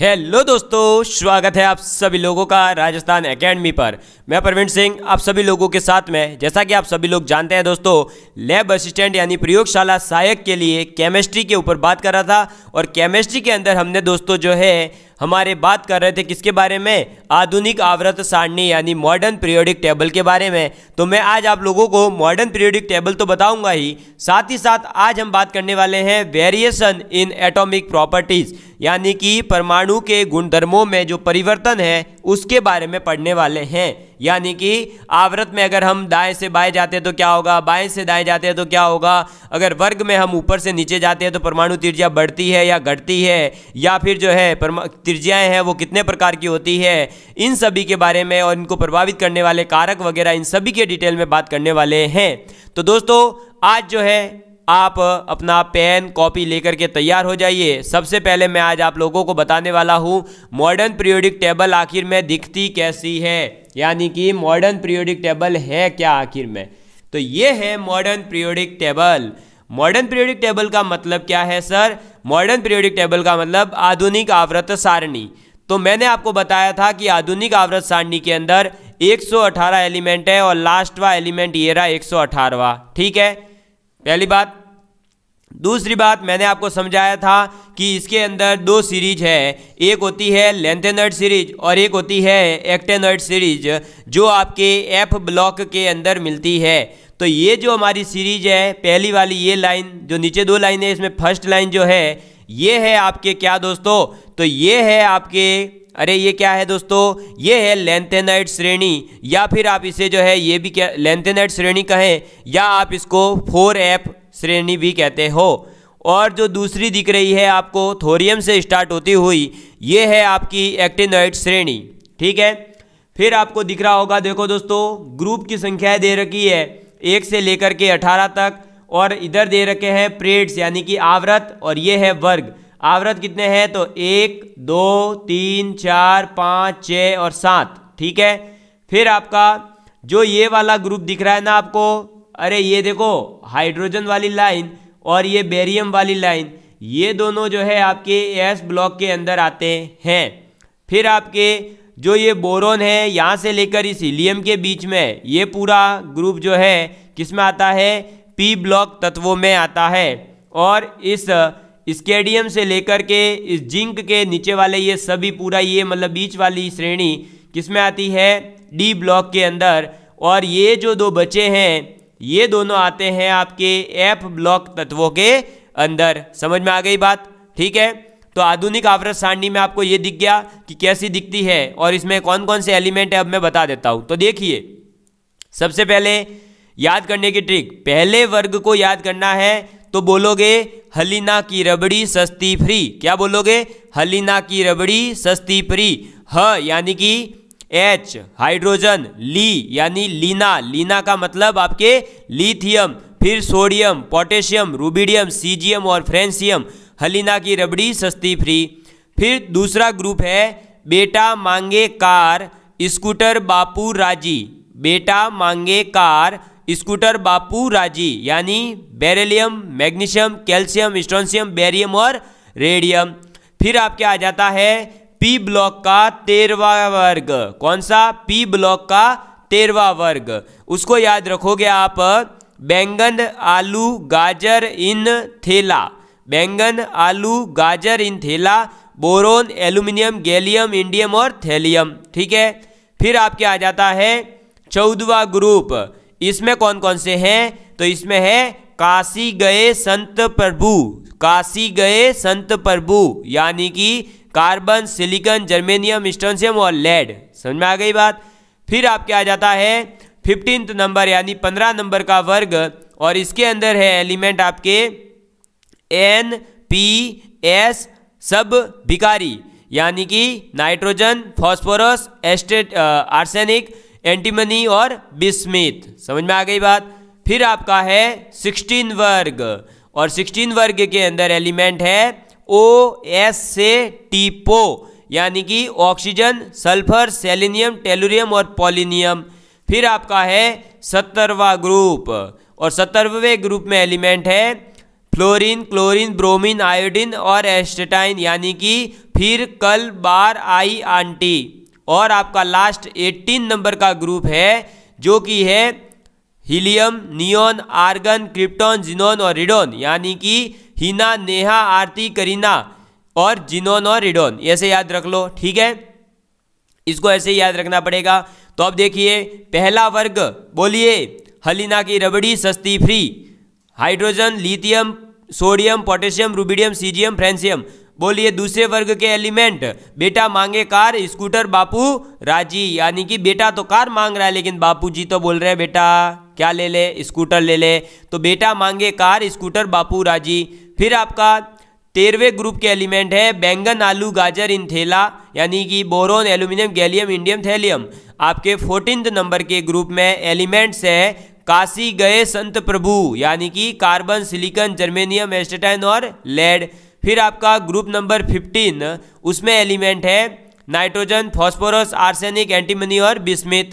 hello दोस्तों स्वागत है आप सभी लोगों का राजस्थान एकेडमी पर मैं प्रवीण सिंह आप सभी लोगों के साथ में जैसा कि आप सभी लोग जानते हैं दोस्तों लैब असिस्टेंट यानी प्रयोगशाला सहायक के लिए केमिस्ट्री के ऊपर बात कर रहा था और केमिस्ट्री के अंदर हमने दोस्तों जो है हमारे बात कर रहे थे किसके बारे में आधुनिक आवृत सारणी यानी मॉडर्न पीरियोडिक टेबल के बारे में तो मैं आज आप लोगों को मॉडर्न पीरियोडिक टेबल तो बताऊंगा ही साथ ही साथ आज हम बात करने वाले हैं वेरिएशन इन एटॉमिक प्रॉपर्टीज़ यानी कि परमाणु के गुणधर्मों में जो परिवर्तन है उसके बारे में पढ़ने वाले हैं यानी कि आवृत में अगर हम दाएं से बाएं जाते हैं तो क्या होगा बाएं से दाएं जाते हैं तो क्या होगा अगर वर्ग में हम ऊपर से नीचे जाते हैं तो परमाणु त्रिज्या बढ़ती है या घटती है या फिर जो है त्रिज्याएं हैं वो कितने प्रकार की होती है इन सभी के बारे में और इनको प्रभावित करने वाले कारक वगैरह इन सभी के डिटेल में बात करने वाले हैं तो दोस्तों आज जो है आप अपना पेन कॉपी लेकर के तैयार हो जाइए सबसे पहले मैं आज आप लोगों को बताने वाला हूँ मॉडर्न पीरियोडिक टेबल आखिर में दिखती कैसी है यानी कि मॉडर्न पीरियोडिक टेबल है क्या आखिर में तो ये है modern periodic table modern periodic table का मतलब क्या है सर मॉडर्न पीरियोडिक टेबल का मतलब आधुनिक आवृत सारणी तो मैंने आपको बताया था कि आधुनिक आवृत सारणी के अंदर 118 एलिमेंट है और लास्टवा एलिमेंट ये रहा 118वां ठीक है पहली बात दूसरी बात मैंने आपको समझाया था कि इसके अंदर दो सीरीज है एक होती है लेंथेनर्ड सीरीज और एक होती है एक्टेनर्ड सीरीज जो आपके एफ ब्लॉक के अंदर मिलती है तो ये जो हमारी सीरीज है पहली वाली ये लाइन जो नीचे दो लाइन है इसमें फर्स्ट लाइन जो है ये है आपके क्या दोस्तों तो ये है आपके अरे ये क्या है दोस्तों ये है लेंथेनाइट श्रेणी या फिर आप इसे जो है ये भी क्या लेंथेनाइट श्रेणी कहें या आप इसको फोर एफ श्रेणी भी कहते हो और जो दूसरी दिख रही है आपको थोरियम से स्टार्ट होती हुई ये है आपकी एक्टिनोइड श्रेणी ठीक है फिर आपको दिख रहा होगा देखो दोस्तों ग्रुप की संख्या दे रखी है एक से लेकर के अठारह तक और इधर दे रखे हैं प्रेड्स यानी कि आवृत और ये है वर्ग आवृत कितने हैं तो एक दो तीन चार पाँच छः और सात ठीक है फिर आपका जो ये वाला ग्रुप दिख रहा है ना आपको अरे ये देखो हाइड्रोजन वाली लाइन और ये बेरियम वाली लाइन ये दोनों जो है आपके एस ब्लॉक के अंदर आते हैं फिर आपके जो ये बोरोन है यहाँ से लेकर इस हीलियम के बीच में ये पूरा ग्रुप जो है किस में आता है पी ब्लॉक तत्वों में आता है और इस स्केडियम से लेकर के इस जिंक के नीचे वाले ये सभी पूरा ये मतलब बीच वाली श्रेणी किस में आती है डी ब्लॉक के अंदर और ये जो दो बचे हैं ये दोनों आते हैं आपके एफ ब्लॉक तत्वों के अंदर समझ में आ गई बात ठीक है तो आधुनिक आवर्त सारणी में आपको ये दिख गया कि कैसी दिखती है और इसमें कौन कौन से एलिमेंट है अब मैं बता देता हूँ तो देखिए सबसे पहले याद करने की ट्रिक पहले वर्ग को याद करना है तो बोलोगे हलीना की रबड़ी सस्ती फ्री क्या बोलोगे हलीना की रबड़ी सस्ती फ्री ह यानी कि एच हाइड्रोजन ली यानी लीना लीना का मतलब आपके लिथियम फिर सोडियम पोटेशियम रूबीडियम सीजियम और फ्रेंसियम हलीना की रबड़ी सस्ती फ्री फिर दूसरा ग्रुप है बेटा मांगे कार स्कूटर बापू राजी बेटा मांगे कार स्कूटर बापू राजी यानी beryllium magnesium calcium strontium barium और रेडियम फिर आपके आ जाता है पी ब्लॉक का तेरवा वर्ग कौन सा पी ब्लॉक का तेरवा वर्ग उसको याद रखोगे आप बैंगन आलू गाजर इन थेला बैंगन आलू गाजर इन थैला बोरोन एल्यूमिनियम गैलियम इंडियम और थैलियम ठीक है फिर आपके आ जाता है चौदवा ग्रुप इसमें कौन कौन से हैं तो इसमें है काशी गए संत प्रभु काशी गए संत प्रभु यानी कि कार्बन सिलिकन जर्मेनियम स्टोनसियम और लेड समझ में आ गई बात फिर आपके आ जाता है फिफ्टींथ नंबर यानी पंद्रह नंबर का वर्ग और इसके अंदर है एलिमेंट आपके एन पी एस सब भिकारी यानी कि नाइट्रोजन फॉस्फोरस एस्टेट आर्सेनिक एंटीमनी और बिस्मित समझ में आ गई बात फिर आपका है सिक्सटीन वर्ग और सिक्सटीन वर्ग के अंदर एलिमेंट है ओ एस से टीपो यानी कि ऑक्सीजन सल्फर सेलिनियम टेलुरियम और पॉलिनियम फिर आपका है सत्तरवा ग्रुप और सत्तरवें ग्रुप में एलिमेंट है फ्लोरीन क्लोरीन ब्रोमीन आयोडीन और एस्टेटाइन यानी कि फिर कल बार आई आंटी और आपका लास्ट 18 नंबर का ग्रुप है जो कि है helium neon argon krypton xenon और रिडोन यानी कि हिना नेहा आरती करीना और जिनोन और रिडोन ऐसे याद रख लो ठीक है इसको ऐसे ही याद रखना पड़ेगा तो अब देखिए पहला वर्ग बोलिए हलीना की रबड़ी सस्ती free hydrogen lithium sodium potassium rubidium caesium francium बोलिए दूसरे वर्ग के एलिमेंट बेटा मांगे कार स्कूटर बापू राजी यानी कि बेटा तो कार मांग रहा है लेकिन बापू जी तो बोल रहे हैं बेटा क्या ले ले स्कूटर ले ले तो बेटा मांगे कार स्कूटर बापू राजी फिर आपका तेरहवें ग्रुप के एलिमेंट है बैंगन आलू गाजर इन यानी कि boron aluminium gallium indium thallium आपके फोर्टीन नंबर के ग्रुप में एलिमेंट्स है काशी गए संत प्रभु यानी कि कार्बन सिलिकन जर्मेनियम एस्टेटाइन और लेड फिर आपका ग्रुप नंबर फिफ्टीन उसमें एलिमेंट है नाइट्रोजन फॉस्फोरस आर्सेनिक एंटीमनी और बिस्मित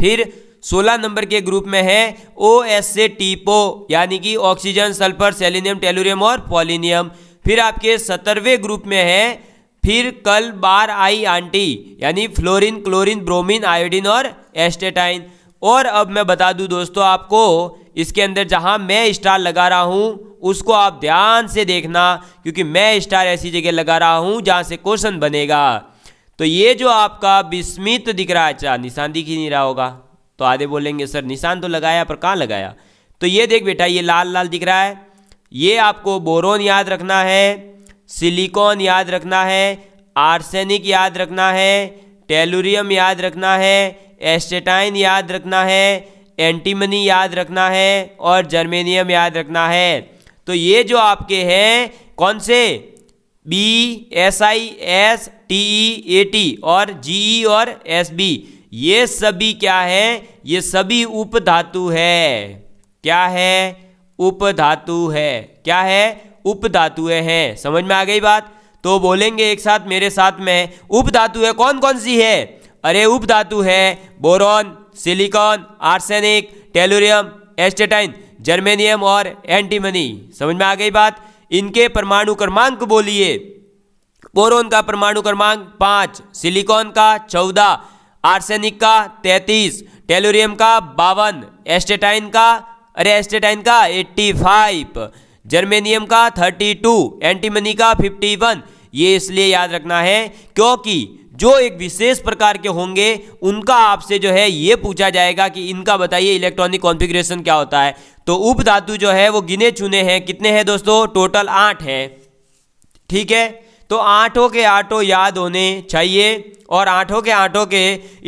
फिर 16 नंबर के ग्रुप में है ओ एस से टीपो यानी कि ऑक्सीजन सल्फर सेलिनियम टेलोरियम और पॉलिनियम फिर आपके सत्तरवें ग्रुप में है फिर कल बार आई आंटी यानी फ्लोरिन क्लोरिन ब्रोमिन आयोडीन और एस्टेटाइन और अब मैं बता दूं दोस्तों आपको इसके अंदर जहां मैं स्टार लगा रहा हूं उसको आप ध्यान से देखना क्योंकि मैं स्टार ऐसी जगह लगा रहा हूं जहां से क्वेश्चन बनेगा तो ये जो आपका विस्मित दिख रहा है अच्छा निशान दिख ही नहीं रहा होगा तो आधे बोलेंगे सर निशान तो लगाया पर कहाँ लगाया तो ये देख बेटा ये लाल लाल दिख रहा है ये आपको बोरोन याद रखना है सिलिकॉन याद रखना है आर्सेनिक याद रखना है टेलोरियम याद रखना है एस्टेटाइन याद रखना है एंटीमनी याद रखना है और जर्मेनियम याद रखना है तो ये जो आपके हैं कौन से B S I S T E A T और जी ई e और एस बी ये सभी क्या है ये सभी उपधातु है क्या है उपधातु है क्या है उपधातुएं हैं समझ में आ गई बात तो बोलेंगे एक साथ मेरे साथ में है कौन कौन सी है अरे उप धातु है boron silicon arsenic tellurium astatine germanium और एंटीमनी समझ में आ गई बात इनके परमाणु क्रमांक बोलिए बोरोन का परमाणु क्रमांक पाँच सिलिकॉन का चौदह आर्सेनिक का तैतीस टेलोरियम का बावन एस्टेटाइन का अरे एस्टेटाइन का एट्टी फाइव जर्मेनियम का थर्टी टू एंटीमनी का फिफ्टी वन ये इसलिए याद रखना है क्योंकि जो एक विशेष प्रकार के होंगे उनका आपसे जो है ये पूछा जाएगा कि इनका बताइए इलेक्ट्रॉनिक कॉन्फ़िगरेशन क्या होता है तो उपधातु जो है वो गिने चुने हैं कितने हैं दोस्तों टोटल आठ हैं ठीक है तो आठों के आठों याद होने चाहिए और आठों के आठों के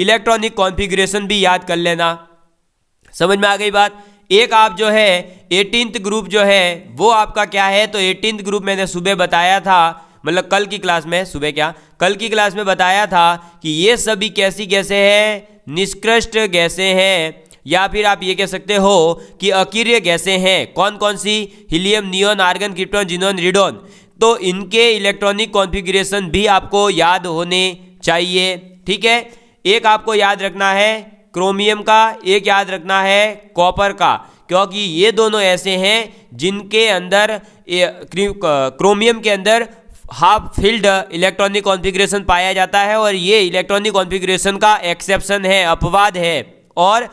इलेक्ट्रॉनिक कॉन्फिग्रेशन भी याद कर लेना समझ में आ गई बात एक आप जो है एटीनथ ग्रुप जो है वो आपका क्या है तो एटीनथ ग्रुप मैंने सुबह बताया था मतलब कल की क्लास में सुबह क्या कल की क्लास में बताया था कि ये सभी कैसी गैसे हैं निष्कृष्ट गैसे हैं या फिर आप ये कह सकते हो कि अकीर्य गैसे हैं कौन कौन सी helium neon argon krypton xenon radon तो इनके इलेक्ट्रॉनिक कॉन्फ़िगरेशन भी आपको याद होने चाहिए ठीक है एक आपको याद रखना है क्रोमियम का एक याद रखना है कॉपर का क्योंकि ये दोनों ऐसे हैं जिनके अंदर क्रोमियम के अंदर हाफ फील्ड इलेक्ट्रॉनिक कॉन्फ़िगरेशन पाया जाता है और ये इलेक्ट्रॉनिक कॉन्फ़िगरेशन का एक्सेप्शन है अपवाद है और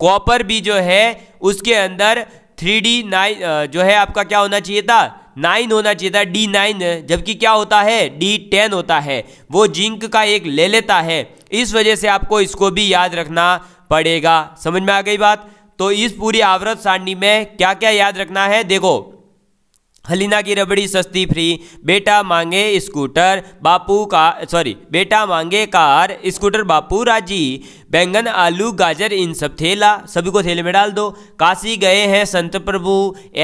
कॉपर भी जो है उसके अंदर थ्री डी नाइन जो है आपका क्या होना चाहिए था नाइन होना चाहिए था डी नाइन जबकि क्या होता है डी टेन होता है वो जिंक का एक ले लेता है इस वजह से आपको इसको भी याद रखना पड़ेगा समझ में आ गई बात तो इस पूरी आवृत सारणी में क्या क्या याद रखना है देखो हलीना की रबड़ी सस्ती फ्री बेटा मांगे स्कूटर बापू का सॉरी बेटा मांगे कार स्कूटर बापू राजी बैंगन आलू गाजर इन सब थेला सभी को थैले में डाल दो काशी गए हैं संत प्रभु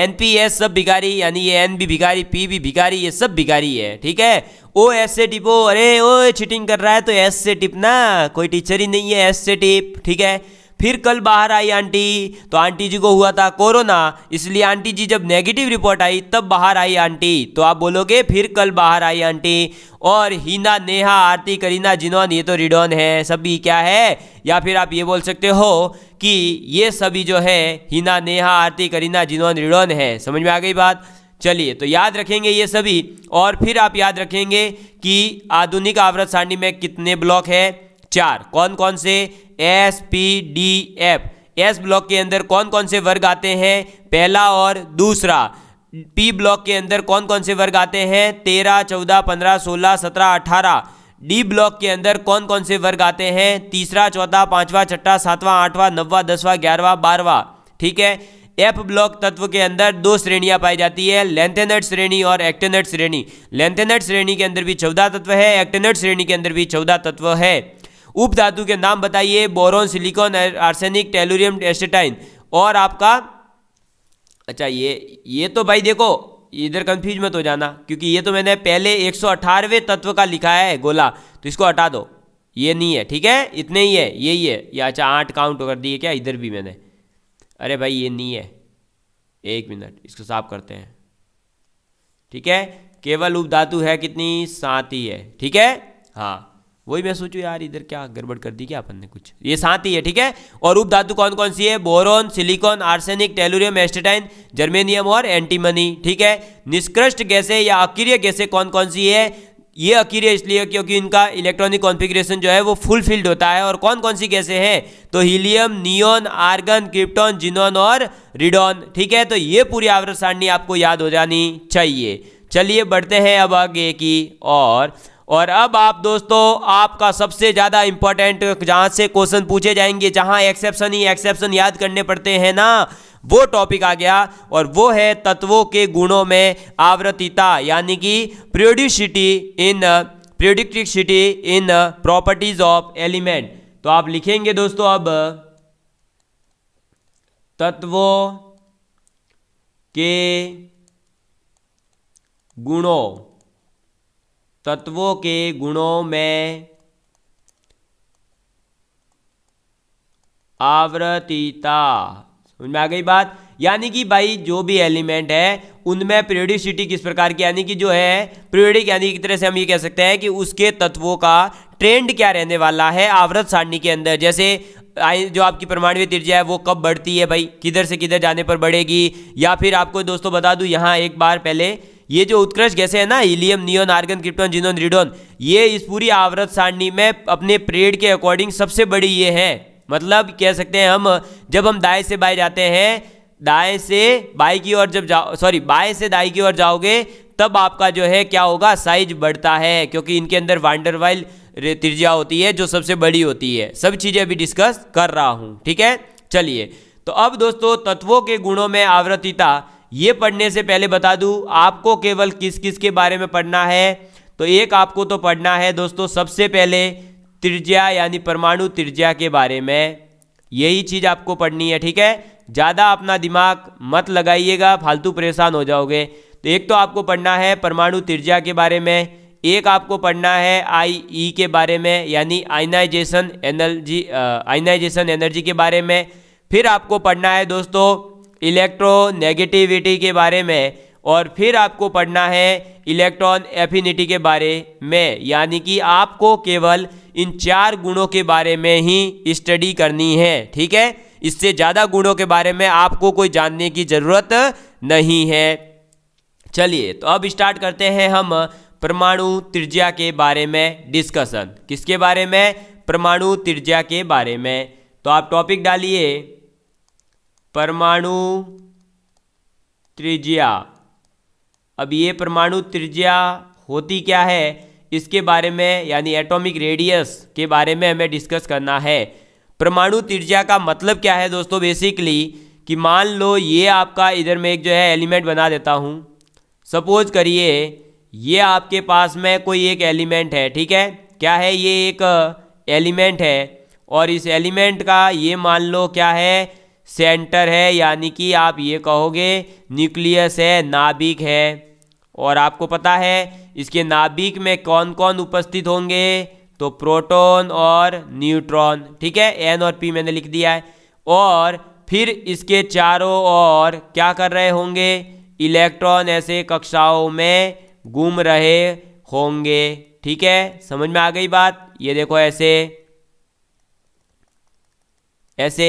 एन पी एस सब भिखारी यानी ये एन भी भिखारी पी भी भिखारी ये सब भिखारी है ठीक है ओ एस से टिपो अरे ओ चिटिंग कर रहा है तो एस से टिप ना कोई टीचर ही नहीं है एस से टिप ठीक है फिर कल बाहर आई आंटी तो आंटी जी को हुआ था कोरोना इसलिए आंटी जी जब नेगेटिव रिपोर्ट आई तब बाहर आई आंटी तो आप बोलोगे फिर कल बाहर आई आंटी और हीना नेहा आरती करीना जिनोन ये तो रिडोन है सभी क्या है या फिर आप ये बोल सकते हो कि ये सभी जो है हीना नेहा आरती करीना जिनोन रिडोन है समझ में आ गई बात चलिए तो याद रखेंगे ये सभी और फिर आप याद रखेंगे कि आधुनिक आवृत सारणी में कितने ब्लॉक है चार कौन कौन से S P D F S block के अंदर कौन कौन से वर्ग आते हैं पहला और दूसरा पी ब्लॉक के अंदर कौन कौन से वर्ग आते हैं तेरह चौदह पंद्रह सोलह सत्रह अठारह डी ब्लॉक के अंदर कौन कौन से वर्ग आते हैं तीसरा चौथा पांचवा छठा सातवां आठवां नववा दसवा ग्यारहवा बारहवा ठीक है एफ ब्लॉक तत्व के अंदर दो श्रेणियां पाई जाती है लेंथेनट श्रेणी और एक्टेनट श्रेणी लेंथेनट श्रेणी के अंदर भी चौदह तत्व है एक्टेनट श्रेणी के अंदर भी चौदह तत्व है उप धातु के नाम बताइए boron silicon arsenic tellurium astatine और आपका अच्छा ये ये तो भाई देखो इधर कंफ्यूज मत हो जाना क्योंकि ये तो मैंने पहले एक तत्व का लिखा है गोला तो इसको हटा दो ये नहीं है ठीक है इतने ही है यही है ये अच्छा आठ काउंट कर दिए क्या इधर भी मैंने अरे भाई ये नहीं है एक मिनट इसको साफ करते हैं ठीक है केवल उपधातु है कितनी सात ही है ठीक है हाँ वही मैं सोचू यार इधर क्या गड़बड़ कर दी क्या अपन ने कुछ ये साथ ही है ठीक है और उप धातु कौन कौन सी है boron silicon arsenic tellurium astatine germanium और एंटीमनी ठीक है निष्कृष्ट गैसे या अक्रिय गैसे कौन कौन सी है ये अक्रिय इसलिए क्योंकि इनका इलेक्ट्रॉनिक कॉन्फिग्रेशन जो है वो फुल फिल्ड होता है और कौन कौन सी गैसे हैं तो helium neon argon krypton xenon और रिडॉन ठीक है तो ये पूरी आवर्त सारणी आपको याद हो जानी चाहिए चलिए बढ़ते हैं अब आगे की और और अब आप दोस्तों आपका सबसे ज़्यादा इंपॉर्टेंट जहाँ से क्वेश्चन पूछे जाएंगे जहाँ एक्सेप्शन ही एक्सेप्शन याद करने पड़ते हैं ना वो टॉपिक आ गया और वो है तत्वों के गुणों में आवृत्तिता यानी कि periodicity in periodicity in properties of element तो आप लिखेंगे दोस्तों अब तत्वों के गुणों तत्वों के गुणों में आवृतिता समझ में आ गई बात यानी कि भाई जो भी एलिमेंट है उनमें प्रियोडिसिटी किस प्रकार की यानी कि जो है प्रियोडिक यानी कि तरह से हम ये कह सकते हैं कि उसके तत्वों का ट्रेंड क्या रहने वाला है आवृत सारणी के अंदर जैसे जो आपकी परमाणु त्रिज्या है वो कब बढ़ती है भाई किधर से किधर जाने पर बढ़ेगी या फिर आपको दोस्तों बता दूं यहां एक बार पहले ये जो उत्कृष्ट गैसें है ना helium neon argon krypton xenon radon ये इस पूरी आवृत सारणी में अपने पीरियड के अकॉर्डिंग सबसे बड़ी ये है मतलब कह सकते हैं हम जब हम दाएँ से बाएँ जाते हैं दाएं से बाई की ओर जब जाओ सॉरी बाएं से दाई की ओर जाओगे तब आपका जो है क्या होगा साइज बढ़ता है क्योंकि इनके अंदर वांडरवाइल त्रिज्या होती है जो सबसे बड़ी होती है सब चीज़ें अभी डिस्कस कर रहा हूँ ठीक है चलिए तो अब दोस्तों तत्वों के गुणों में आवृत्तिता ये पढ़ने से पहले बता दूँ आपको केवल किस किस के बारे में पढ़ना है तो एक आपको तो पढ़ना है दोस्तों सबसे पहले त्रिज्या यानी परमाणु त्रिज्या के बारे में यही चीज़ आपको पढ़नी है ठीक है ज़्यादा अपना दिमाग मत लगाइएगा फालतू परेशान हो जाओगे तो एक तो आपको पढ़ना है परमाणु त्रिज्या के बारे में एक आपको पढ़ना है आई ई e के बारे में यानी आइनाइजेशन एनर्जी आइनाइजेशन एनर्जी के बारे में फिर आपको पढ़ना है दोस्तों इलेक्ट्रोनेगेटिविटी के बारे में और फिर आपको पढ़ना है इलेक्ट्रॉन एफिनिटी के बारे में यानी कि आपको केवल इन चार गुणों के बारे में ही स्टडी करनी है ठीक है इससे ज़्यादा गुणों के बारे में आपको कोई जानने की ज़रूरत नहीं है चलिए तो अब स्टार्ट करते हैं हम परमाणु त्रिज्या के बारे में डिस्कशन किसके बारे में परमाणु त्रिज्या के बारे में तो आप टॉपिक डालिए परमाणु त्रिज्या अब ये परमाणु त्रिज्या होती क्या है इसके बारे में यानी एटॉमिक रेडियस के बारे में हमें डिस्कस करना है परमाणु त्रिज्या का मतलब क्या है दोस्तों बेसिकली कि मान लो ये आपका इधर में एक जो है एलिमेंट बना देता हूँ सपोज करिए ये आपके पास में कोई एक एलिमेंट है ठीक है क्या है ये एक एलिमेंट है और इस एलिमेंट का ये मान लो क्या है सेंटर है यानी कि आप ये कहोगे न्यूक्लियस है नाभिक है और आपको पता है इसके नाभिक में कौन कौन उपस्थित होंगे तो प्रोटॉन और न्यूट्रॉन ठीक है एन और पी मैंने लिख दिया है और फिर इसके चारों ओर क्या कर रहे होंगे इलेक्ट्रॉन ऐसे कक्षाओं में घूम रहे होंगे ठीक है समझ में आ गई बात ये देखो ऐसे ऐसे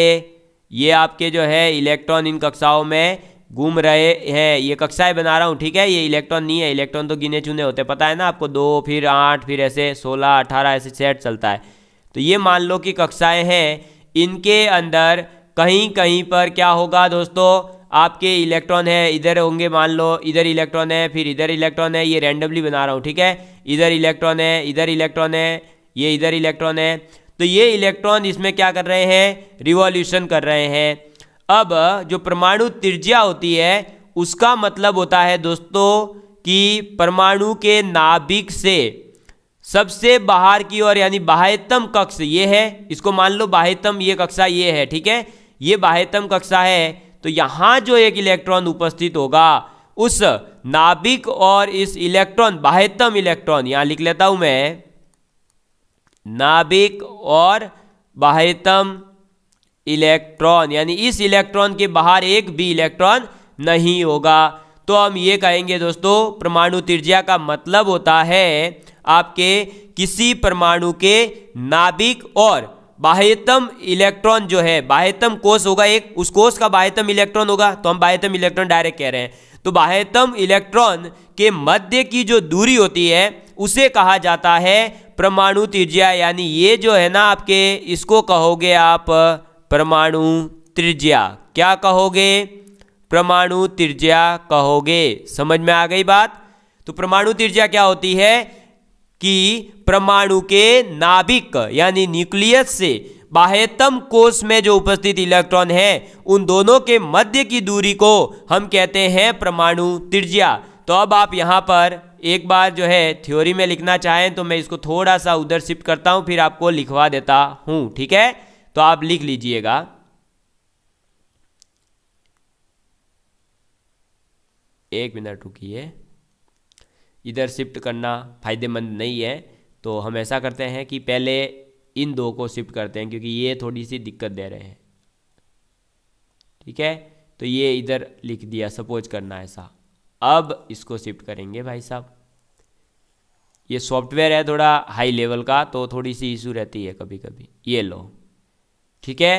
ये आपके जो है इलेक्ट्रॉन इन कक्षाओं में घूम रहे हैं ये कक्षाएं बना रहा हूँ ठीक है ये इलेक्ट्रॉन नहीं है इलेक्ट्रॉन तो गिने चुने होते हैं पता है ना आपको दो फिर आठ फिर ऐसे सोलह अठारह ऐसे सेट चलता है तो ये मान लो कि कक्षाएं हैं इनके अंदर कहीं कहीं पर क्या होगा दोस्तों आपके इलेक्ट्रॉन है इधर होंगे मान लो इधर इलेक्ट्रॉन है फिर इधर इलेक्ट्रॉन है ये रैंडमली बना रहा हूँ ठीक है इधर इलेक्ट्रॉन है इधर इलेक्ट्रॉन है ये इधर इलेक्ट्रॉन है तो ये इलेक्ट्रॉन इसमें क्या कर रहे हैं रिवॉल्यूशन कर रहे हैं अब जो परमाणु त्रिज्या होती है उसका मतलब होता है दोस्तों कि परमाणु के नाभिक से सबसे बाहर की ओर यानी बाह्यतम कक्ष ये है इसको मान लो बाह्यतम ये कक्षा ये है ठीक है ये बाह्यतम कक्षा है तो यहाँ जो एक इलेक्ट्रॉन उपस्थित होगा उस नाभिक और इस इलेक्ट्रॉन बाह्यतम इलेक्ट्रॉन यहाँ लिख लेता हूँ मैं नाभिक और बाह्यतम इलेक्ट्रॉन यानी इस इलेक्ट्रॉन के बाहर एक भी इलेक्ट्रॉन नहीं होगा तो हम ये कहेंगे दोस्तों परमाणु त्रिज्या का मतलब होता है आपके किसी परमाणु के नाभिक और बाह्यतम इलेक्ट्रॉन जो है बाह्यतम कोष होगा एक उस कोष का बाह्यतम इलेक्ट्रॉन होगा तो हम बाह्यतम इलेक्ट्रॉन डायरेक्ट कह रहे हैं तो बाह्यतम इलेक्ट्रॉन के मध्य की जो दूरी होती है उसे कहा जाता है परमाणु त्रिज्या यानी ये जो है ना आपके इसको कहोगे आप परमाणु त्रिज्या क्या कहोगे परमाणु त्रिज्या कहोगे समझ में आ गई बात तो परमाणु त्रिज्या क्या होती है कि परमाणु के नाभिक यानी न्यूक्लियस से बाह्यतम कोष में जो उपस्थित इलेक्ट्रॉन है उन दोनों के मध्य की दूरी को हम कहते हैं परमाणु त्रिज्या तो अब आप यहाँ पर एक बार जो है थ्योरी में लिखना चाहें तो मैं इसको थोड़ा सा उधर शिफ्ट करता हूं फिर आपको लिखवा देता हूं ठीक है तो आप लिख लीजिएगा एक मिनट रुकिए इधर शिफ्ट करना फ़ायदेमंद नहीं है तो हम ऐसा करते हैं कि पहले इन दो को शिफ्ट करते हैं क्योंकि ये थोड़ी सी दिक्कत दे रहे हैं ठीक है तो ये इधर लिख दिया सपोज करना ऐसा अब इसको शिफ्ट करेंगे भाई साहब ये सॉफ्टवेयर है थोड़ा हाई लेवल का तो थोड़ी सी इशू रहती है कभी कभी ये लो ठीक है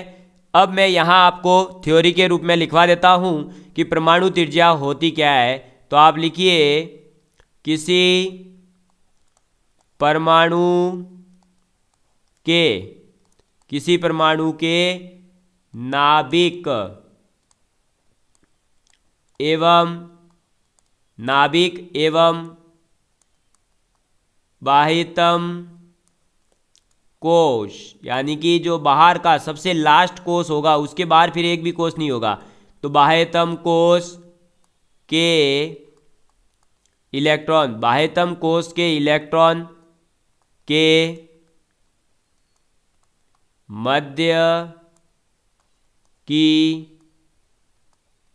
अब मैं यहाँ आपको थ्योरी के रूप में लिखवा देता हूँ कि परमाणु त्रिज्या होती क्या है तो आप लिखिए किसी परमाणु के किसी परमाणु के नाभिक एवं नाभिक एवं बाहितम कोश यानी कि जो बाहर का सबसे लास्ट कोश होगा उसके बाहर फिर एक भी कोश नहीं होगा तो बाह्यतम कोश के इलेक्ट्रॉन बाह्यतम कोश के इलेक्ट्रॉन के मध्य की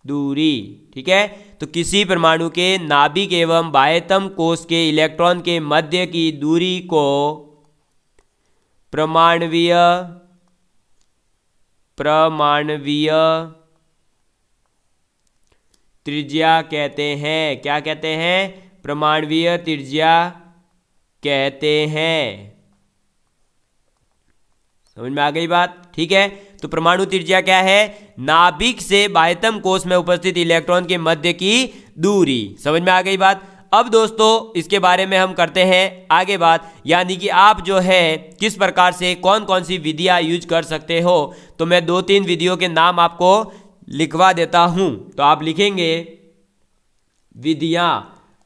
दूरी ठीक है तो किसी परमाणु के नाभिक एवं बाह्यतम कोष के इलेक्ट्रॉन के मध्य की दूरी को प्रमाणवीय प्रमाणवीय त्रिज्या कहते हैं क्या कहते हैं प्रमाणवीय त्रिज्या कहते हैं समझ में आ गई बात ठीक है तो परमाणु त्रिज्या क्या है नाभिक से बाह्यतम कोष में उपस्थित इलेक्ट्रॉन के मध्य की दूरी समझ में आ गई बात अब दोस्तों इसके बारे में हम करते हैं आगे बात यानी कि आप जो है किस प्रकार से कौन कौन सी विधियाँ यूज कर सकते हो तो मैं दो तीन विधियों के नाम आपको लिखवा देता हूँ तो आप लिखेंगे विधियाँ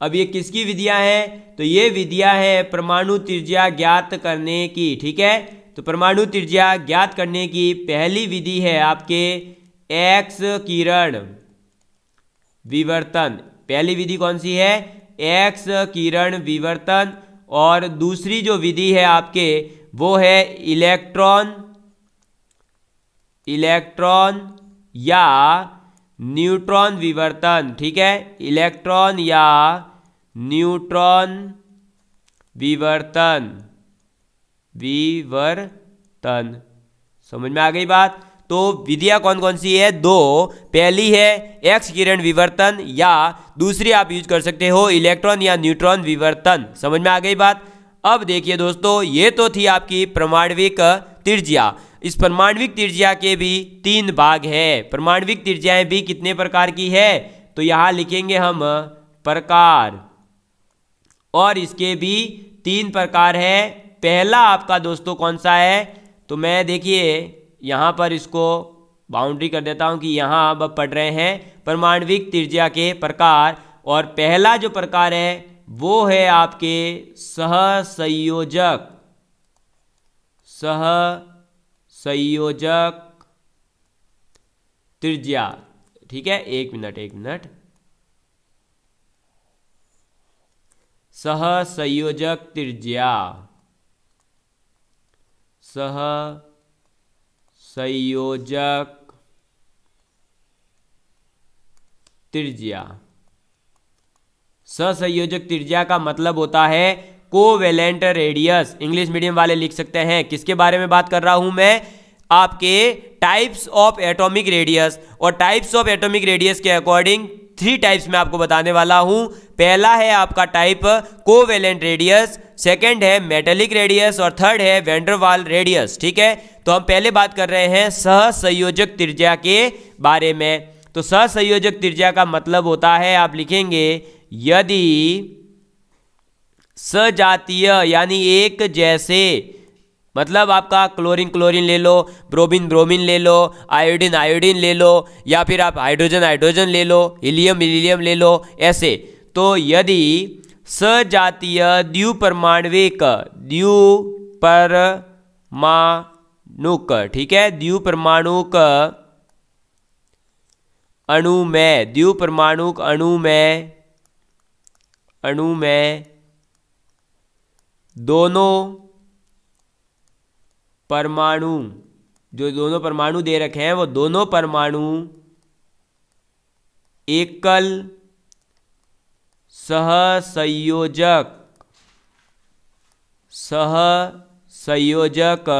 अब ये किसकी विधियाँ हैं तो ये विधियाँ है परमाणु त्रिज्या ज्ञात करने की ठीक है तो परमाणु त्रिज्या ज्ञात करने की पहली विधि है आपके एक्स किरण विवर्तन पहली विधि कौन सी है एक्स किरण विवर्तन और दूसरी जो विधि है आपके वो है इलेक्ट्रॉन इलेक्ट्रॉन या न्यूट्रॉन विवर्तन ठीक है इलेक्ट्रॉन या न्यूट्रॉन विवर्तन विवर्तन समझ में आ गई बात तो विधियां कौन कौन सी है दो पहली है एक्स किरण विवर्तन या दूसरी आप यूज कर सकते हो इलेक्ट्रॉन या न्यूट्रॉन विवर्तन समझ में आ गई बात अब देखिए दोस्तों ये तो थी आपकी प्रमाणविक त्रिज्या इस प्रमाणविक त्रिज्या के भी तीन भाग है प्रमाणविक त्रिज्याएं भी कितने प्रकार की है तो यहां लिखेंगे हम प्रकार और इसके भी तीन प्रकार है पहला आपका दोस्तों कौन सा है तो मैं देखिए यहाँ पर इसको बाउंड्री कर देता हूँ कि यहाँ अब पढ़ रहे हैं परमाणविक त्रिज्या के प्रकार और पहला जो प्रकार है वो है आपके सहसंयोजक सह संयोजक त्रिज्या ठीक है एक मिनट एक मिनट सह संयोजक त्रिज्या सह संयोजक त्रिज्या ससंयोजक त्रिज्या का मतलब होता है कोवेलेंट रेडियस इंग्लिश मीडियम वाले लिख सकते हैं किसके बारे में बात कर रहा हूं मैं आपके टाइप्स ऑफ एटॉमिक रेडियस और टाइप्स ऑफ एटॉमिक रेडियस के अकॉर्डिंग थ्री टाइप्स में आपको बताने वाला हूं पहला है आपका टाइप कोवेलेंट रेडियस सेकंड है मेटेलिक रेडियस और थर्ड है वेंडरवाल रेडियस ठीक है तो हम पहले बात कर रहे हैं सहसंयोजक त्रिज्या के बारे में तो सहसंयोजक त्रिज्या का मतलब होता है आप लिखेंगे यदि सजातीय यानी एक जैसे मतलब आपका क्लोरीन क्लोरीन ले लो ब्रोमीन ब्रोमीन ले लो आयोडीन आयोडीन ले लो या फिर आप हाइड्रोजन हाइड्रोजन ले लो हीलियम हीलियम ले लो ऐसे तो यदि सजातीय द्यू द्विपरमाणुक ठीक है द्विपरमाणुक अणु में द्विपरमाणुक अणु में अणु में दोनों परमाणु जो दोनों परमाणु दे रखे हैं वो दोनों परमाणु एकल सहसंयोजक सहसंयोजक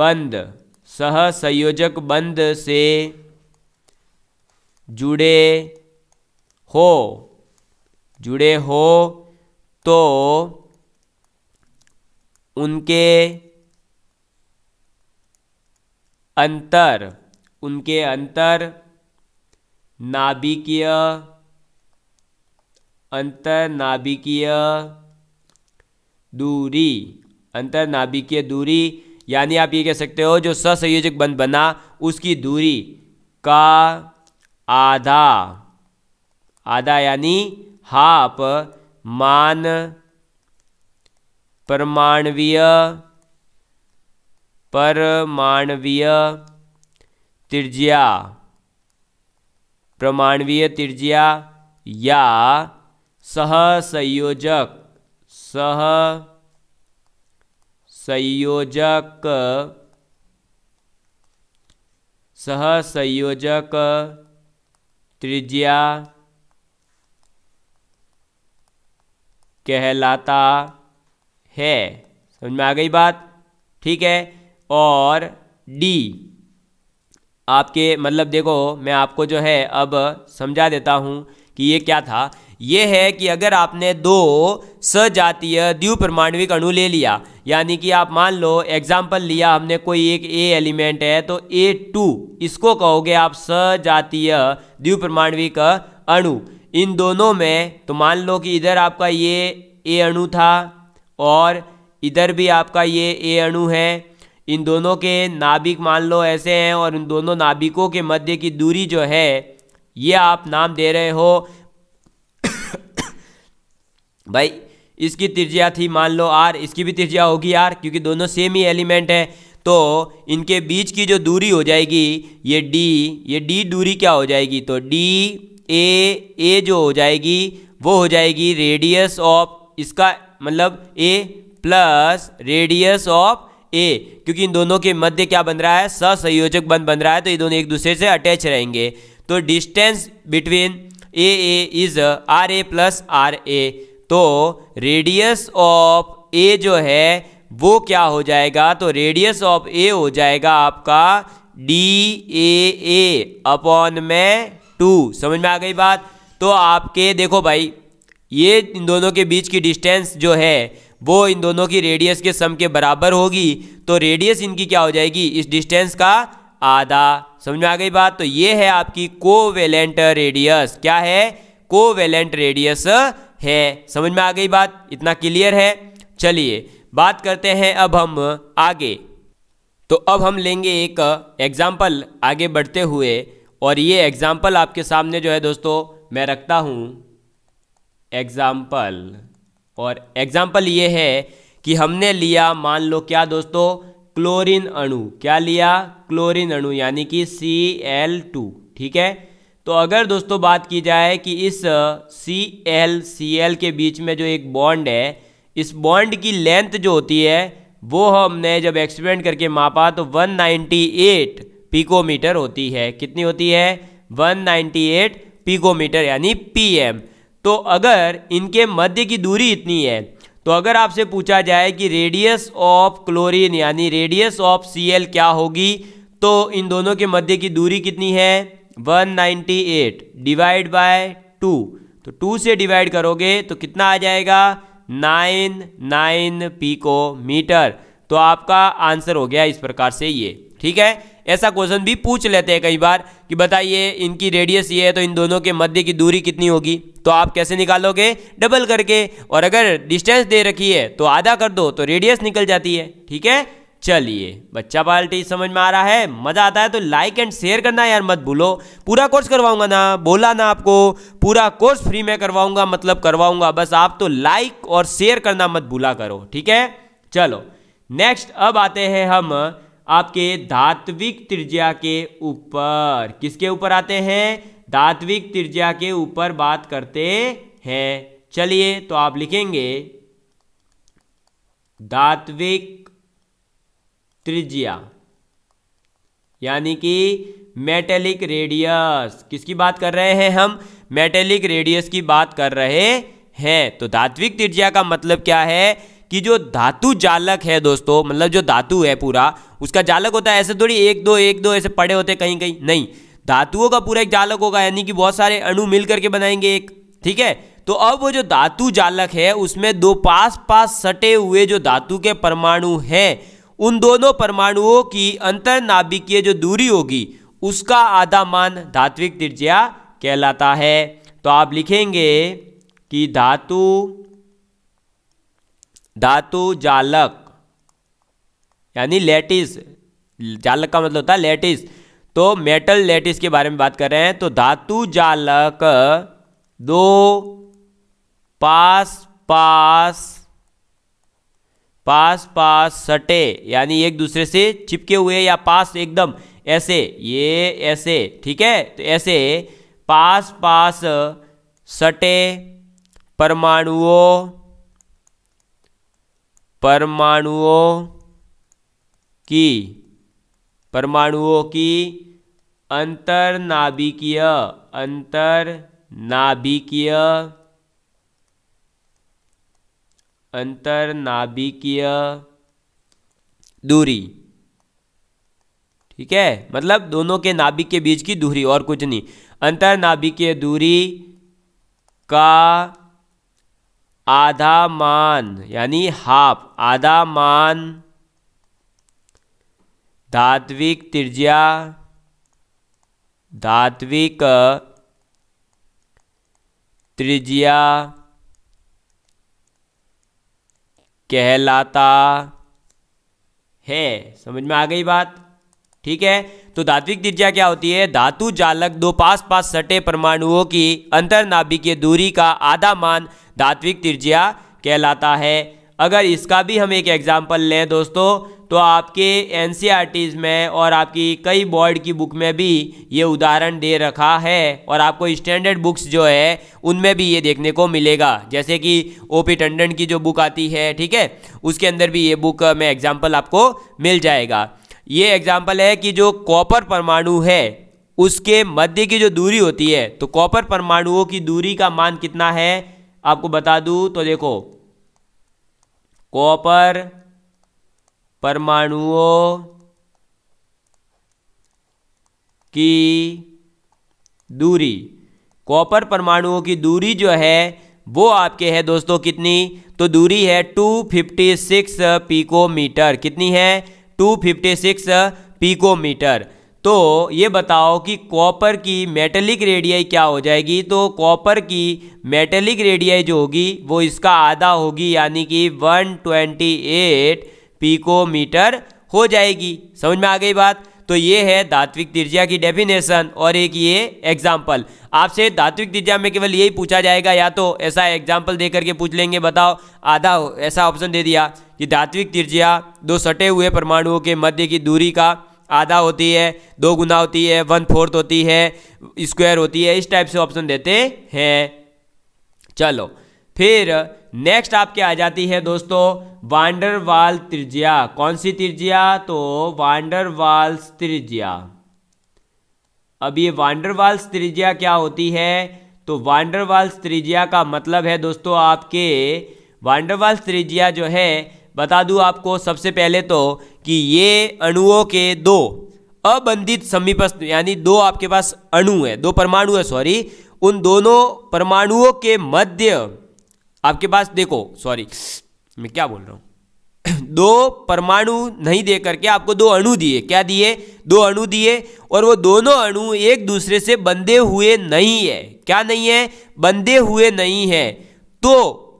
बंद सहसंयोजक बंद से जुड़े हो जुड़े हो तो उनके अंतर उनके अंतर नाभिकीय अंतर नाभिकीय दूरी अंतर नाभिकीय दूरी यानी आप ये कह सकते हो जो ससंयोजक बंध बना उसकी दूरी का आधा आधा यानी हाफ मान परमाणवीय परमाणवीय त्रिज्या प्रमाणवीय त्रिज्या या सहसंयोजक सह संयोजक सह संयोजक त्रिज्या कहलाता है समझ में आ गई बात ठीक है और डी आपके मतलब देखो मैं आपको जो है अब समझा देता हूँ कि ये क्या था ये है कि अगर आपने दो सजातीय द्विप्रमाणविक अणु ले लिया यानी कि आप मान लो एग्जाम्पल लिया हमने कोई एक ए एलिमेंट है तो ए टू इसको कहोगे आप सजातीय द्विप्रमाणविक अणु इन दोनों में तो मान लो कि इधर आपका ये ए अणु था और इधर भी आपका ये ए अणु है इन दोनों के नाभिक मान लो ऐसे हैं और इन दोनों नाभिकों के मध्य की दूरी जो है ये आप नाम दे रहे हो भाई इसकी त्रिज्या थी मान लो आर इसकी भी त्रिज्या होगी आर क्योंकि दोनों सेम ही एलिमेंट है तो इनके बीच की जो दूरी हो जाएगी ये डी ये डी दूरी क्या हो जाएगी तो डी ए ए जो हो जाएगी वो हो जाएगी रेडियस ऑफ इसका मतलब A plus radius of A क्योंकि इन दोनों के मध्य क्या बन रहा है ससंयोजक बंध बन रहा है तो ये दोनों एक दूसरे से अटैच रहेंगे तो distance between A A is R A plus R A तो रेडियस ऑफ ए जो है वो क्या हो जाएगा तो रेडियस ऑफ ए हो जाएगा आपका डी ए ए अपॉन में टू समझ में आ गई बात तो आपके देखो भाई ये इन दोनों के बीच की डिस्टेंस जो है वो इन दोनों की रेडियस के सम के बराबर होगी तो रेडियस इनकी क्या हो जाएगी इस डिस्टेंस का आधा समझ में आ गई बात तो ये है आपकी कोवेलेंट रेडियस क्या है कोवेलेंट रेडियस है समझ में आ गई बात इतना क्लियर है चलिए बात करते हैं अब हम आगे तो अब हम लेंगे एक एग्जाम्पल आगे बढ़ते हुए और ये एग्जाम्पल आपके सामने जो है दोस्तों मैं रखता हूँ एग्ज़ाम्पल और एग्ज़ाम्पल ये है कि हमने लिया मान लो क्या दोस्तों क्लोरीन अणु क्या लिया क्लोरीन अणु यानी कि सी एल टू ठीक है तो अगर दोस्तों बात की जाए कि इस सी एल सी एल के बीच में जो एक बॉन्ड है इस बॉन्ड की लेंथ जो होती है वो हमने जब एक्सपेरिमेंट करके मापा तो 198 पिकोमीटर होती है कितनी होती है 198 पिकोमीटर यानी पीएम तो अगर इनके मध्य की दूरी इतनी है तो अगर आपसे पूछा जाए कि रेडियस ऑफ क्लोरीन यानी रेडियस ऑफ एल क्या होगी तो इन दोनों के मध्य की दूरी कितनी है 198 डिवाइड बाय 2 तो 2 से डिवाइड करोगे तो कितना आ जाएगा 99 9 पीको मीटर तो आपका आंसर हो गया इस प्रकार से ये ठीक है ऐसा क्वेश्चन भी पूछ लेते हैं कई बार कि बताइए इनकी रेडियस ये है तो इन दोनों के मध्य की दूरी कितनी होगी तो आप कैसे निकालोगे डबल करके और अगर डिस्टेंस दे रखी है तो आधा कर दो तो रेडियस निकल जाती है ठीक है चलिए बच्चा पार्टी समझ में आ रहा है मज़ा आता है तो लाइक एंड शेयर करना यार मत भूलो पूरा कोर्स करवाऊंगा ना बोला ना आपको पूरा कोर्स फ्री में करवाऊंगा मतलब करवाऊंगा बस आप तो लाइक और शेयर करना मत भूला करो ठीक है चलो नेक्स्ट अब आते हैं हम आपके धात्विक त्रिज्या के ऊपर किसके ऊपर आते हैं धात्विक त्रिज्या के ऊपर बात करते हैं चलिए तो आप लिखेंगे धात्विक त्रिज्या यानी कि मेटेलिक रेडियस किसकी बात कर रहे हैं हम मेटेलिक रेडियस की बात कर रहे हैं तो धात्विक त्रिज्या का मतलब क्या है कि जो धातु जालक है दोस्तों मतलब जो धातु है पूरा उसका जालक होता है ऐसे थोड़ी एक दो एक दो ऐसे पड़े होते कहीं कहीं नहीं धातुओं का पूरा एक जालक होगा यानी कि बहुत सारे अणु मिल करके बनाएंगे एक ठीक है तो अब वो जो धातु जालक है उसमें दो पास पास सटे हुए जो धातु के परमाणु हैं उन दोनों परमाणुओं की अंतर नाभिकीय जो दूरी होगी उसका आधा मान धात्विक त्रिज्या कहलाता है तो आप लिखेंगे कि धातु धातु जालक यानी लेटिस जालक का मतलब होता है लेटिस तो मेटल लेटिस के बारे में बात कर रहे हैं तो धातु जालक दो पास पास पास पास सटे यानी एक दूसरे से चिपके हुए या पास एकदम ऐसे ये ऐसे ठीक है तो ऐसे पास पास सटे परमाणुओं परमाणुओं की परमाणुओं की अंतरनाभिकीय अंतरनाभिकीय अंतरनाभिकीय दूरी ठीक है मतलब दोनों के नाभिक के बीच की दूरी और कुछ नहीं अंतरनाभिकीय दूरी का आधा मान यानी हाफ आधा मान धात्विक त्रिज्या धात्विक त्रिज्या कहलाता है समझ में आ गई बात ठीक है तो धात्विक त्रिज्या क्या होती है धातु जालक दो पास पास सटे परमाणुओं की अंतर नाभिकीय दूरी का आधा मान तात्विक त्रिज्या कहलाता है अगर इसका भी हम एक एग्ज़ाम्पल लें दोस्तों तो आपके एन e में और आपकी कई बोर्ड की बुक में भी ये उदाहरण दे रखा है और आपको स्टैंडर्ड बुक्स जो है उनमें भी ये देखने को मिलेगा जैसे कि ओ पी टंडन की जो बुक आती है ठीक है उसके अंदर भी ये बुक में एग्जाम्पल आपको मिल जाएगा ये एग्जाम्पल है कि जो कॉपर परमाणु है उसके मध्य की जो दूरी होती है तो कॉपर परमाणुओं की दूरी का मान कितना है आपको बता दूं तो देखो कॉपर परमाणुओं की दूरी कॉपर परमाणुओं की दूरी जो है वो आपके है दोस्तों कितनी तो दूरी है 256 पिकोमीटर कितनी है 256 पिकोमीटर तो ये बताओ कि कॉपर की मेटेलिक रेडियाई क्या हो जाएगी तो कॉपर की मेटेलिक रेडियाई जो होगी वो इसका आधा होगी यानी कि 128 पिकोमीटर हो जाएगी समझ में आ गई बात तो ये है धात्विक त्रिज्या की डेफिनेशन और एक ये एग्जाम्पल आपसे धात्विक त्रिज्या में केवल यही पूछा जाएगा या तो ऐसा एग्जाम्पल दे करके पूछ लेंगे बताओ आधा ऐसा ऑप्शन दे दिया कि धात्विक त्रिज्या दो सटे हुए परमाणुओं के मध्य की दूरी का आधा होती है दो गुना होती है वन फोर्थ होती है स्क्वायर होती है इस टाइप से ऑप्शन देते हैं चलो फिर नेक्स्ट आपके आ जाती है दोस्तों वांडरवाल त्रिज्या कौन सी त्रिज्या तो वांडरवाल त्रिज्या अब ये वांडरवाल त्रिज्या क्या होती है तो वांडरवाल त्रिज्या का मतलब है दोस्तों आपके वांडरवाल त्रिज्या जो है बता दूं आपको सबसे पहले तो कि ये अणुओं के दो अबंधित समीपस्थ यानी दो आपके पास अणु है दो परमाणु है सॉरी उन दोनों परमाणुओं के मध्य आपके पास देखो सॉरी मैं क्या बोल रहा हूं दो परमाणु नहीं दे करके आपको दो अणु दिए क्या दिए दो अणु दिए और वो दोनों अणु एक दूसरे से बंधे हुए नहीं है क्या नहीं है बंधे हुए नहीं है तो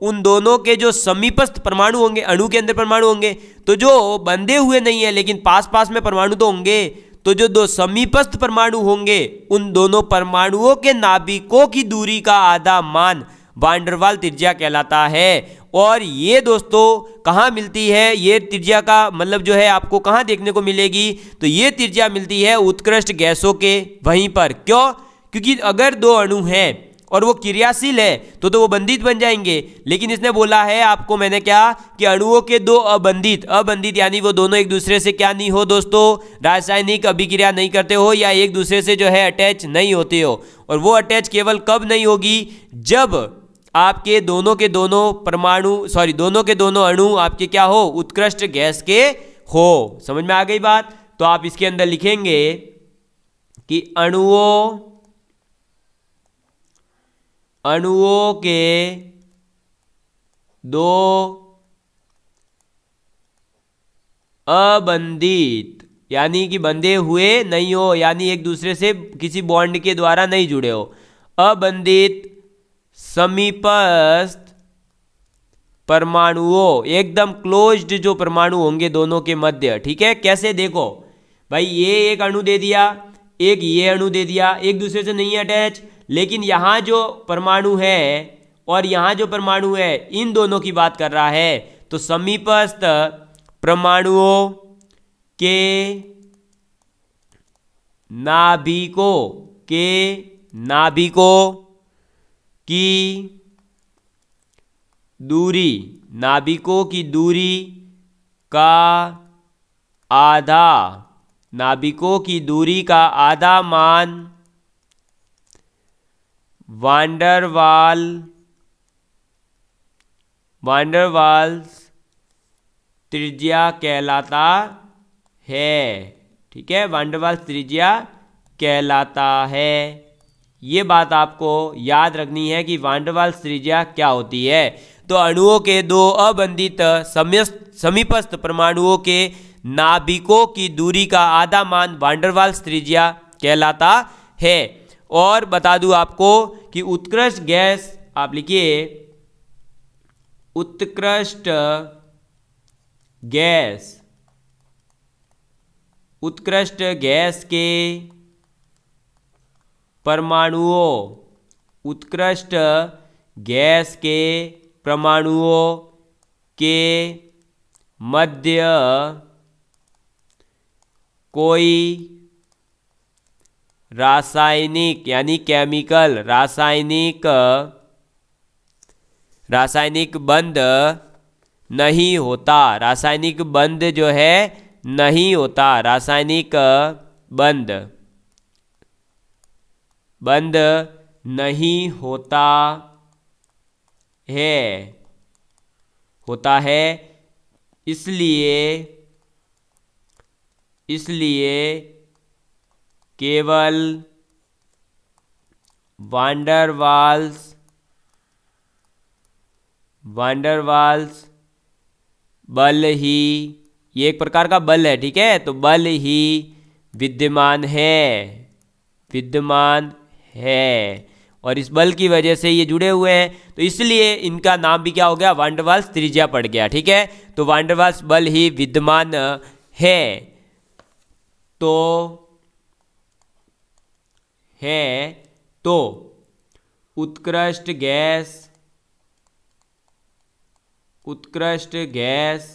उन दोनों के जो समीपस्थ परमाणु होंगे अणु के अंदर परमाणु होंगे तो जो बंधे हुए नहीं है लेकिन पास पास में परमाणु तो होंगे तो जो दो समीपस्थ परमाणु होंगे उन दोनों परमाणुओं के नाभिकों की दूरी का आधा मान वांडरवाल त्रिज्या कहलाता है और ये दोस्तों कहाँ मिलती है ये त्रिज्या का मतलब जो है आपको कहाँ देखने को मिलेगी तो ये त्रिज्या मिलती है उत्कृष्ट गैसों के वहीं पर क्यों क्योंकि अगर दो अणु हैं और वो क्रियाशील है तो तो वो बंधित बन जाएंगे लेकिन इसने बोला है आपको मैंने क्या कि अणुओं के दो अबंधित अबंधित यानी वो दोनों एक दूसरे से क्या नहीं हो दोस्तों रासायनिक अभिक्रिया नहीं करते हो या एक दूसरे से जो है अटैच नहीं होते हो और वो अटैच केवल कब नहीं होगी जब आपके दोनों के दोनों परमाणु सॉरी दोनों के दोनों अणु आपके क्या हो उत्कृष्ट गैस के हो समझ में आ गई बात तो आप इसके अंदर लिखेंगे कि अणुओं अणुओं के दो अबंधित यानी कि बंधे हुए नहीं हो यानी एक दूसरे से किसी बॉन्ड के द्वारा नहीं जुड़े हो अबंधित समीपस्थ परमाणुओं एकदम क्लोज्ड जो परमाणु होंगे दोनों के मध्य ठीक है कैसे देखो भाई ये एक अणु दे दिया एक ये अणु दे दिया एक दूसरे से नहीं अटैच लेकिन यहाँ जो परमाणु है और यहाँ जो परमाणु है इन दोनों की बात कर रहा है तो समीपस्थ परमाणुओं के नाभिकों के नाभिकों की दूरी नाभिकों की दूरी का आधा नाभिकों की दूरी का आधा मान वांडरवाल वांडरवाल्स त्रिज्या कहलाता है ठीक है वांडरवाल त्रिज्या कहलाता है ये बात आपको याद रखनी है कि वांडरवाल त्रिज्या क्या होती है तो अणुओं के दो अबंधित समीपस्थ परमाणुओं के नाभिकों की दूरी का आधा मान वांडरवाल त्रिज्या कहलाता है और बता दूं आपको कि उत्कृष्ट गैस आप लिखिए उत्कृष्ट गैस उत्कृष्ट गैस के परमाणुओं उत्कृष्ट गैस के परमाणुओं के मध्य कोई रासायनिक यानी केमिकल रासायनिक रासायनिक बंद नहीं होता रासायनिक बंद जो है नहीं होता रासायनिक बंद बंद नहीं होता है होता है इसलिए इसलिए केवल वांडरवाल्स वांडरवाल्स बल ही ये एक प्रकार का बल है ठीक है तो बल ही विद्यमान है विद्यमान है और इस बल की वजह से ये जुड़े हुए हैं तो इसलिए इनका नाम भी क्या हो गया वांडरवाल्स त्रिज्या पड़ गया ठीक है तो वांडरवाल्स बल ही विद्यमान है तो है तो उत्कृष्ट गैस उत्कृष्ट गैस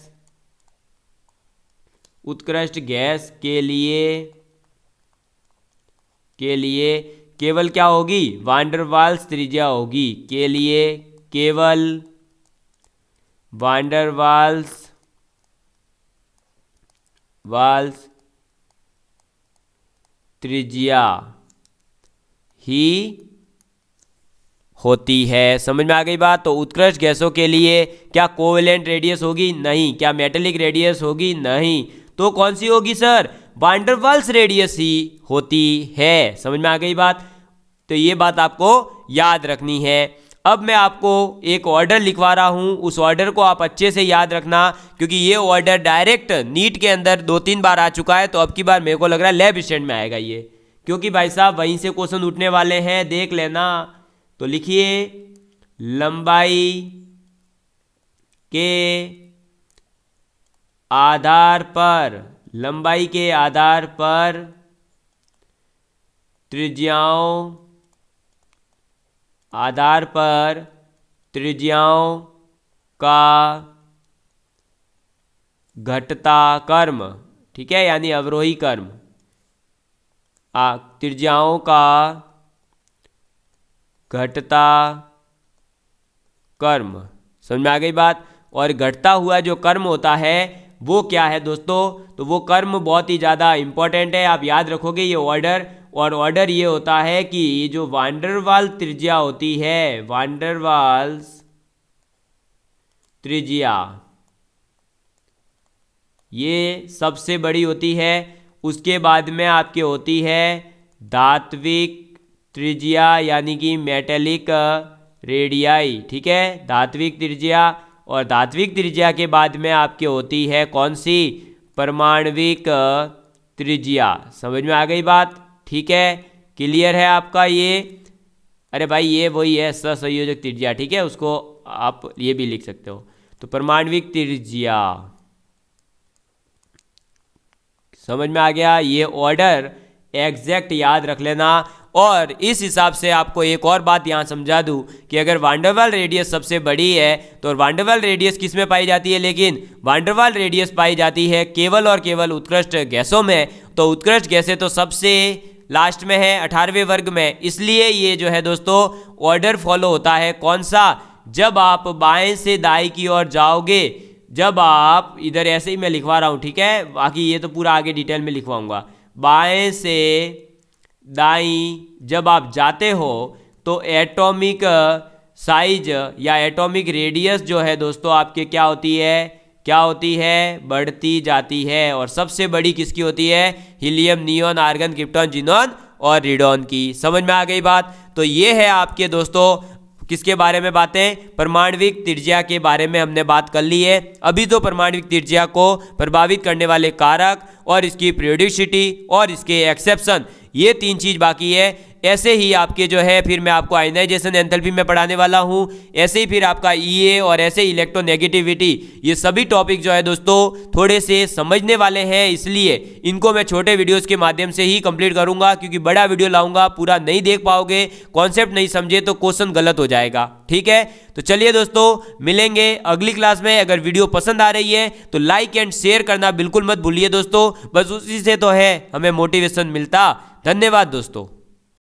उत्कृष्ट गैस के लिए के लिए केवल क्या होगी वांडरवाल्स त्रिज्या होगी के लिए केवल वांडरवाल्स वाल्स त्रिज्या ही होती है समझ में आ गई बात तो उत्कृष्ट गैसों के लिए क्या कोवेलेंट रेडियस होगी नहीं क्या मेटेलिक रेडियस होगी नहीं तो कौन सी होगी सर वांडरवाल्स रेडियस ही होती है समझ में आ गई बात तो ये बात आपको याद रखनी है अब मैं आपको एक ऑर्डर लिखवा रहा हूँ उस ऑर्डर को आप अच्छे से याद रखना क्योंकि ये ऑर्डर डायरेक्ट नीट के अंदर दो तीन बार आ चुका है तो अब की बार मेरे को लग रहा है लैब स्टैंड में आएगा ये क्योंकि भाई साहब वहीं से क्वेश्चन उठने वाले हैं देख लेना तो लिखिए लंबाई के आधार पर लंबाई के आधार पर त्रिज्याओं आधार पर त्रिज्याओं का घटता कर्म ठीक है यानी अवरोही कर्म त्रिज्याओं का घटता कर्म समझ में आ गई बात और घटता हुआ जो कर्म होता है वो क्या है दोस्तों तो वो कर्म बहुत ही ज़्यादा इम्पॉर्टेंट है आप याद रखोगे ये ऑर्डर और ऑर्डर ये होता है कि जो वांडरवाल त्रिज्या होती है वांडरवाल त्रिज्या ये सबसे बड़ी होती है उसके बाद में आपके होती है धात्विक त्रिज्या यानी कि मेटेलिक रेडियाई ठीक है धात्विक त्रिज्या और धात्विक त्रिज्या के बाद में आपके होती है कौन सी परमाणविक त्रिज्या समझ में आ गई बात ठीक है क्लियर है आपका ये अरे भाई ये वही है ससंयोजक त्रिज्या ठीक है उसको आप ये भी लिख सकते हो तो परमाणविक त्रिज्या समझ में आ गया ये ऑर्डर एग्जैक्ट याद रख लेना और इस हिसाब से आपको एक और बात यहाँ समझा दूँ कि अगर वांडरवाल रेडियस सबसे बड़ी है तो वांडरवाल रेडियस किस में पाई जाती है लेकिन वांडरवाल रेडियस पाई जाती है केवल और केवल उत्कृष्ट गैसों में तो उत्कृष्ट गैसें तो सबसे लास्ट में है अठारहवें वर्ग में इसलिए ये जो है दोस्तों ऑर्डर फॉलो होता है कौन सा जब आप बाएं से दाई की ओर जाओगे जब आप इधर ऐसे ही मैं लिखवा रहा हूँ ठीक है बाकी ये तो पूरा आगे डिटेल में लिखवाऊंगा बाएं से दाई जब आप जाते हो तो एटॉमिक साइज या एटॉमिक रेडियस जो है दोस्तों आपके क्या होती है क्या होती है बढ़ती जाती है और सबसे बड़ी किसकी होती है helium neon argon krypton xenon और रिडोन की समझ में आ गई बात तो ये है आपके दोस्तों किसके बारे में बातें परमाणविक त्रिज्या के बारे में हमने बात कर ली है अभी तो परमाणविक त्रिज्या को प्रभावित करने वाले कारक और इसकी प्रियोडिसिटी और इसके एक्सेप्शन ये तीन चीज़ बाकी है ऐसे ही आपके जो है फिर मैं आपको आयनाइजेशन एंथेल्पी में पढ़ाने वाला हूँ ऐसे ही फिर आपका ई e और ऐसे इलेक्ट्रोनेगेटिविटी ये सभी टॉपिक जो है दोस्तों थोड़े से समझने वाले हैं इसलिए इनको मैं छोटे वीडियोज़ के माध्यम से ही कंप्लीट करूँगा क्योंकि बड़ा वीडियो लाऊंगा पूरा नहीं देख पाओगे कॉन्सेप्ट नहीं समझे तो क्वेश्चन गलत हो जाएगा ठीक है तो चलिए दोस्तों मिलेंगे अगली क्लास में अगर वीडियो पसंद आ रही है तो लाइक एंड शेयर करना बिल्कुल मत भूलिए दोस्तों बस उसी से तो है हमें मोटिवेशन मिलता धन्यवाद दोस्तों